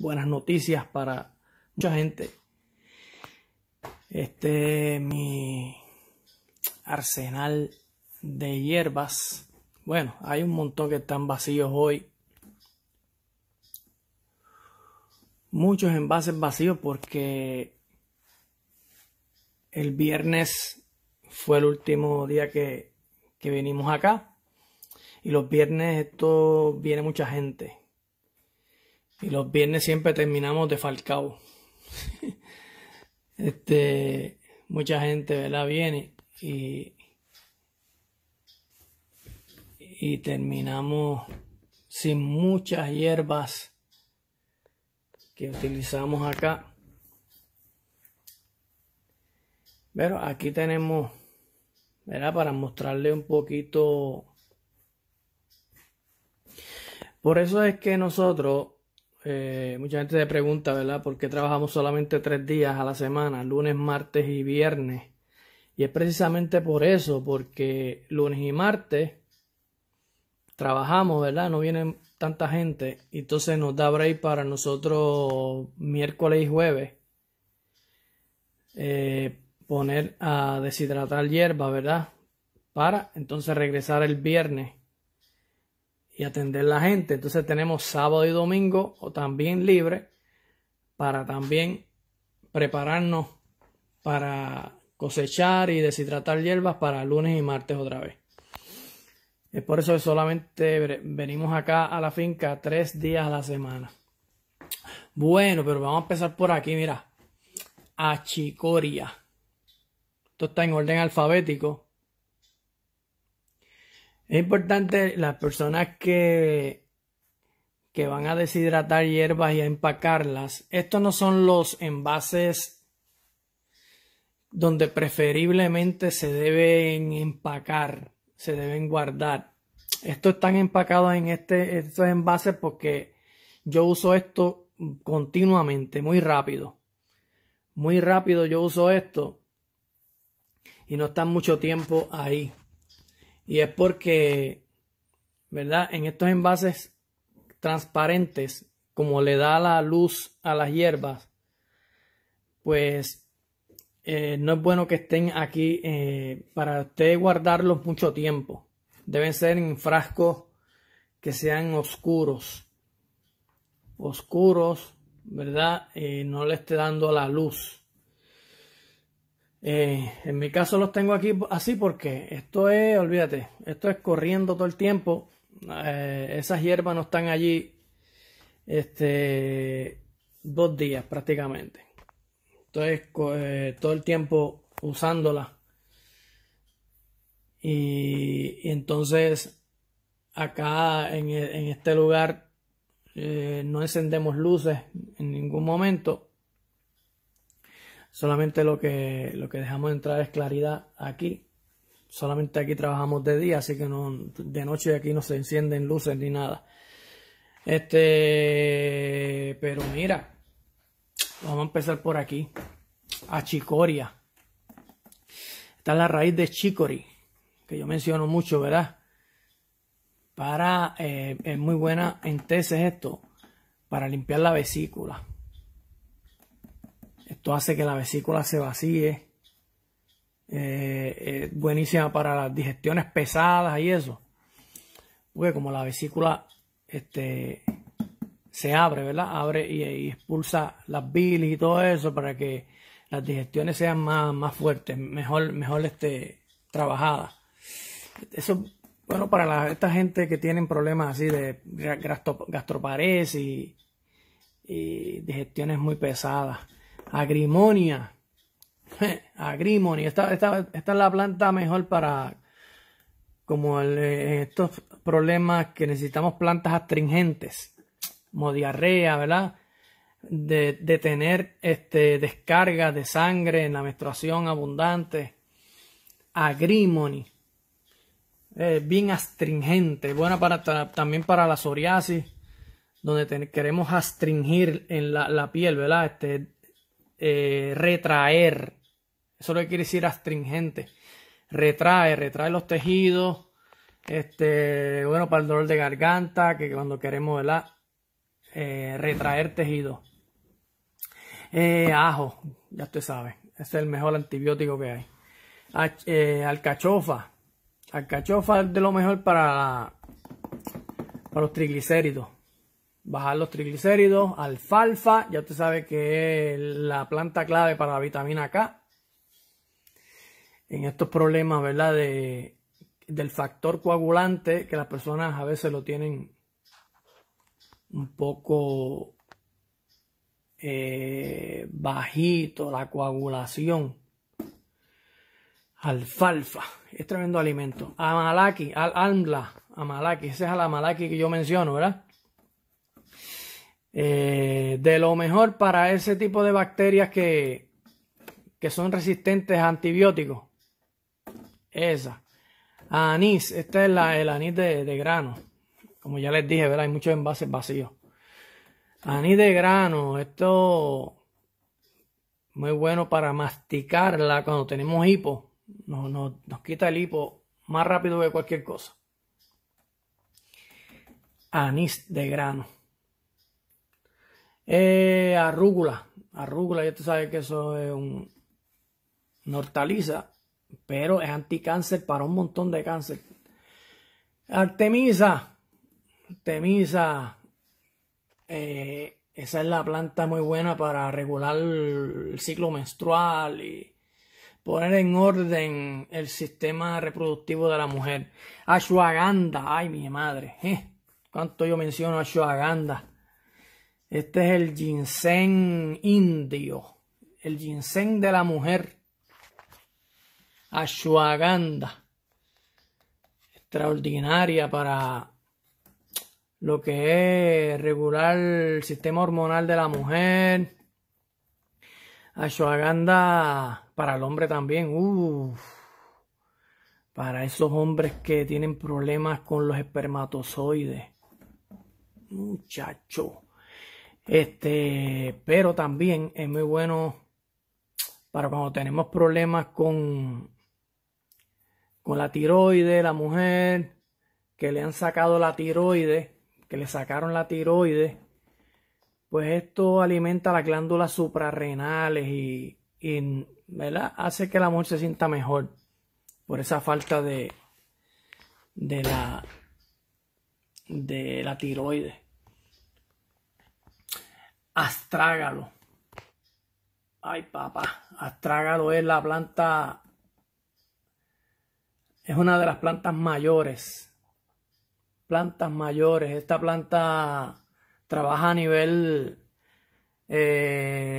buenas noticias para mucha gente. Este, mi arsenal de hierbas. Bueno, hay un montón que están vacíos hoy. Muchos envases vacíos porque el viernes fue el último día que, que vinimos acá. Y los viernes esto viene mucha gente. Y los viernes siempre terminamos de Falcao. este, mucha gente, Viene y, terminamos sin muchas hierbas que utilizamos acá. Pero aquí tenemos, Para mostrarle un poquito. Por eso es que nosotros eh, mucha gente se pregunta, ¿verdad? ¿Por qué trabajamos solamente tres días a la semana, lunes, martes y viernes? Y es precisamente por eso, porque lunes y martes trabajamos, ¿verdad? No viene tanta gente y entonces nos da break para nosotros miércoles y jueves eh, poner a deshidratar hierba, ¿verdad? Para entonces regresar el viernes y atender la gente. Entonces tenemos sábado y domingo o también libre para también prepararnos para cosechar y deshidratar hierbas para lunes y martes otra vez. Es por eso que solamente venimos acá a la finca tres días a la semana. Bueno, pero vamos a empezar por aquí, mira. Achicoria. Esto está en orden alfabético. Es importante las personas que, que van a deshidratar hierbas y a empacarlas. Estos no son los envases donde preferiblemente se deben empacar, se deben guardar. Estos están empacados en este, estos envases porque yo uso esto continuamente, muy rápido. Muy rápido yo uso esto y no están mucho tiempo ahí. Y es porque, ¿verdad? En estos envases transparentes, como le da la luz a las hierbas, pues eh, no es bueno que estén aquí eh, para usted guardarlos mucho tiempo. Deben ser en frascos que sean oscuros. Oscuros, ¿verdad? Eh, no le esté dando la luz. Eh, en mi caso los tengo aquí así porque esto es, olvídate, esto es corriendo todo el tiempo. Eh, esas hierbas no están allí este, dos días prácticamente. Entonces eh, todo el tiempo usándolas. Y, entonces acá en este lugar no encendemos luces en ningún momento Solamente lo que, lo que dejamos entrar es claridad aquí. Solamente aquí trabajamos de día, así que de noche aquí no se encienden luces ni nada. Este, pero mira, vamos a empezar por aquí. Chicoria Esta es la raíz de chicory, que yo menciono mucho, ¿verdad? Para, eh, es muy buena en tesis esto, para limpiar la vesícula. Esto hace que la vesícula se vacíe. Eh, eh, buenísima para las digestiones pesadas y eso. Porque como la vesícula este, se abre, ¿verdad? Abre y, expulsa las bilis y todo eso para que las digestiones sean más, fuertes, mejor, mejor este, trabajadas. Eso, bueno, para esta gente que tienen problemas así de gastroparesis y digestiones muy pesadas. Agrimonia. Agrimonia. Esta, es la planta mejor para como eh, estos problemas que necesitamos plantas astringentes, como diarrea, ¿verdad? De, tener este, descarga de sangre en la menstruación abundante. agrimonia, eh, bien astringente, buena para, también para la psoriasis, donde queremos astringir en la, la piel, ¿verdad? Este, eh, retraer. Eso lo que quiere decir astringente. Retrae, retrae los tejidos. Este, bueno, para el dolor de garganta, que cuando queremos, ¿verdad? Eh, retraer tejido. Eh, ajo, ya usted sabe. es el mejor antibiótico que hay. alcachofa. Alcachofa es de lo mejor para, para los triglicéridos bajar los triglicéridos, alfalfa, ya usted sabe que es la planta clave para la vitamina K. En estos problemas, ¿verdad? De, del factor coagulante, que las personas a veces lo tienen un poco eh, bajito, la coagulación. Alfalfa, es tremendo alimento. Amalaki, al amalaki, ese es el amalaki que yo menciono, ¿verdad? Eh, de lo mejor para ese tipo de bacterias que, son resistentes a antibióticos. Esa. Anís, este es el anís de, grano. Como ya les dije, ¿verdad? hay muchos envases vacíos. Anís de grano, esto muy bueno para masticarla cuando tenemos hipo. nos quita el hipo más rápido que cualquier cosa. Anís de grano. Eh, arrúgula. Arrúgula, ya tú sabes que eso es un, nortaliza hortaliza, pero es anticáncer para un montón de cáncer. Artemisa. Artemisa. Eh, esa es la planta muy buena para regular el ciclo menstrual y poner en orden el sistema reproductivo de la mujer. Ashwagandha, ay mi madre, ¿eh? cuánto yo menciono ashwagandha. Este es el ginseng indio, el ginseng de la mujer, ashwagandha, extraordinaria para lo que es regular el sistema hormonal de la mujer. Ashwagandha para el hombre también. Para esos hombres que tienen problemas con los espermatozoides. Muchacho. Este, pero también es muy bueno para cuando tenemos problemas con, con la tiroide, la mujer, que le han sacado la tiroide, que le sacaron la tiroide, pues esto alimenta las glándulas suprarrenales y, hace que la mujer se sienta mejor por esa falta de, de, la, de la tiroide astrágalo. Ay, papá, astrágalo es la planta, es una de las plantas mayores. Plantas mayores. Esta planta trabaja a nivel eh,